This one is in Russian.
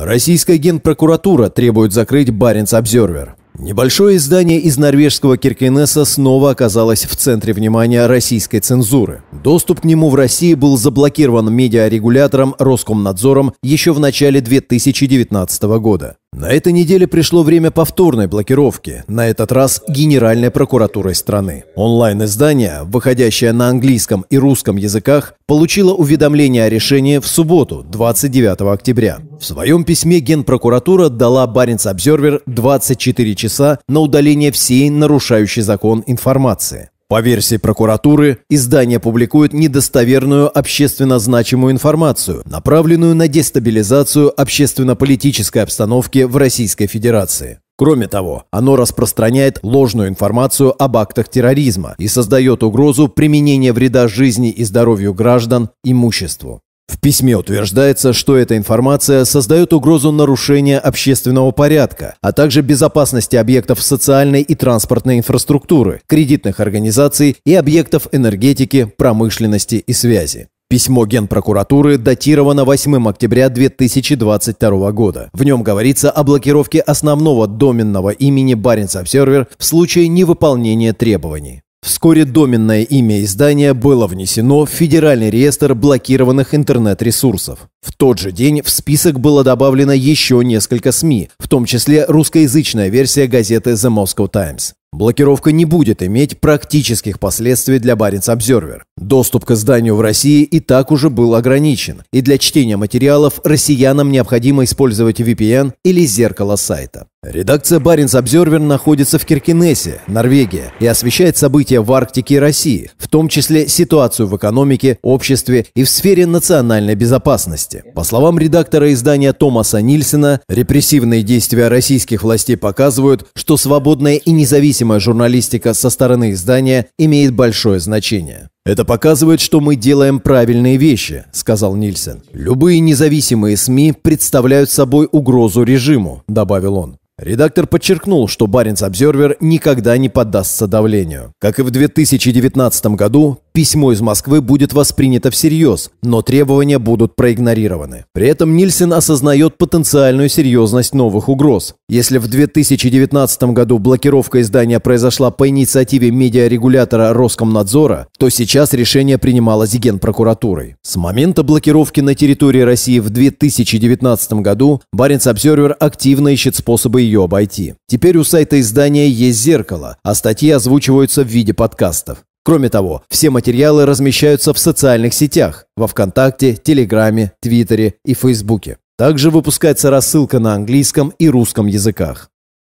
Российская генпрокуратура требует закрыть Баренц Обзервер. Небольшое издание из норвежского Киркенеса снова оказалось в центре внимания российской цензуры. Доступ к нему в России был заблокирован медиарегулятором Роскомнадзором еще в начале 2019 года. На этой неделе пришло время повторной блокировки, на этот раз Генеральной прокуратурой страны. Онлайн-издание, выходящее на английском и русском языках, получило уведомление о решении в субботу, 29 октября. В своем письме Генпрокуратура дала Баренц Обзервер 24 часа на удаление всей нарушающей закон информации. По версии прокуратуры, издание публикует недостоверную общественно значимую информацию, направленную на дестабилизацию общественно-политической обстановки в Российской Федерации. Кроме того, оно распространяет ложную информацию об актах терроризма и создает угрозу применения вреда жизни и здоровью граждан, имуществу. В письме утверждается, что эта информация создает угрозу нарушения общественного порядка, а также безопасности объектов социальной и транспортной инфраструктуры, кредитных организаций и объектов энергетики, промышленности и связи. Письмо Генпрокуратуры датировано 8 октября 2022 года. В нем говорится о блокировке основного доменного имени Баренц-Обсервер в случае невыполнения требований. Вскоре доменное имя издания было внесено в Федеральный реестр блокированных интернет-ресурсов. В тот же день в список было добавлено еще несколько СМИ, в том числе русскоязычная версия газеты The Moscow Times. Блокировка не будет иметь практических последствий для Баренц Observer. Доступ к изданию в России и так уже был ограничен, и для чтения материалов россиянам необходимо использовать VPN или зеркало сайта. Редакция «Баренц Обзервер» находится в Киркинессе, Норвегия, и освещает события в Арктике и России, в том числе ситуацию в экономике, обществе и в сфере национальной безопасности. По словам редактора издания Томаса Нильсена, репрессивные действия российских властей показывают, что свободная и независимая журналистика со стороны издания имеет большое значение. «Это показывает, что мы делаем правильные вещи», — сказал Нильсен. «Любые независимые СМИ представляют собой угрозу режиму», — добавил он. Редактор подчеркнул, что Баренц Обзервер никогда не поддастся давлению. Как и в 2019 году, Письмо из Москвы будет воспринято всерьез, но требования будут проигнорированы. При этом Нильсен осознает потенциальную серьезность новых угроз. Если в 2019 году блокировка издания произошла по инициативе медиарегулятора Роскомнадзора, то сейчас решение принималось Генпрокуратурой. С момента блокировки на территории России в 2019 году Баренц Обсервер активно ищет способы ее обойти. Теперь у сайта издания есть зеркало, а статьи озвучиваются в виде подкастов. Кроме того, все материалы размещаются в социальных сетях – во ВКонтакте, Телеграме, Твиттере и Фейсбуке. Также выпускается рассылка на английском и русском языках.